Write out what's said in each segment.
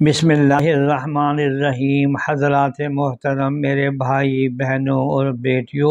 बिसमीम हजरात मोहतरम मेरे भाई बहनों और बेटियों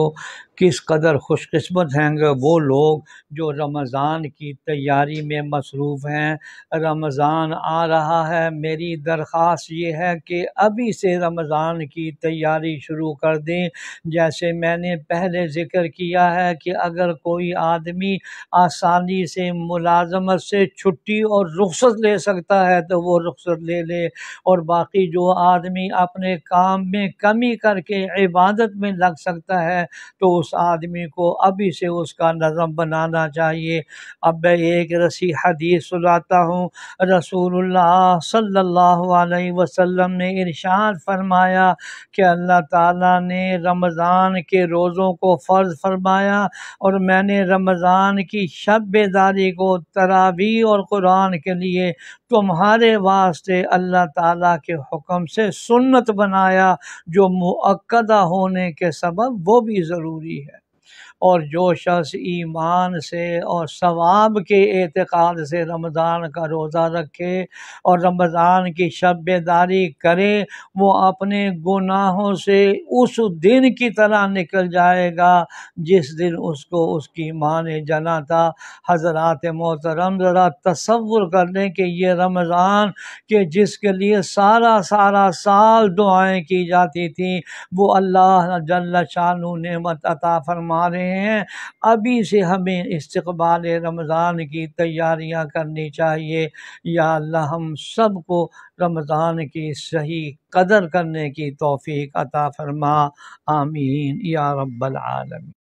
किस कदर खुशकस्मत हैं वो लोग जो रमज़ान की तैयारी में मसरूफ़ हैं रमज़ान आ रहा है मेरी दरख्वास्त ये है कि अभी से रमज़ान की तैयारी शुरू कर दें जैसे मैंने पहले ज़िक्र किया है कि अगर कोई आदमी आसानी से मुलाजमत से छुट्टी और रुख्सत ले सकता है तो वो रुख्सत ले दे और बाकी जो आदमी अपने काम में कमी करके इबादत में लग सकता है तो उस आदमी को अभी से उसका नज़म बनाना चाहिए अब मैं एक रसी हदीस सुनाता हूँ रसूल सल्लल्लाहु अलैहि ने इरशाद फरमाया कि अल्लाह ताला ने रमज़ान के रोज़ों को फ़र्ज़ फरमाया और मैंने रमज़ान की शबेदारी को तरावी और कुरान के लिए तुम्हारे वास्ते अल्लाह ताला के हुक्म से सुन्नत बनाया जो मुक्दा होने के सबब वो भी ज़रूरी है और जो शख्स ईमान से और सवाब के एतक़ाद से रमज़ान का रोज़ा रखे और रमज़ान की शबेदारी करे वो अपने गुनाहों से उस दिन की तरह निकल जाएगा जिस दिन उसको उसकी माँ ने जना था हजरात मोहतरम ज़रा तस्वुर कर लें कि ये रमज़ान के जिसके लिए सारा सारा साल दुआएँ की जाती थी वो अल्लाह जल्ला शाह नमत अता फरमा फरमा रहे हैं अभी से हमें इस्तबाल रमज़ान की तैयारियां करनी चाहिए या अल्लाह हम सब को रमज़ान की सही कदर करने की तोफ़ी अता फरमा आमीन या रब्बल आलमीन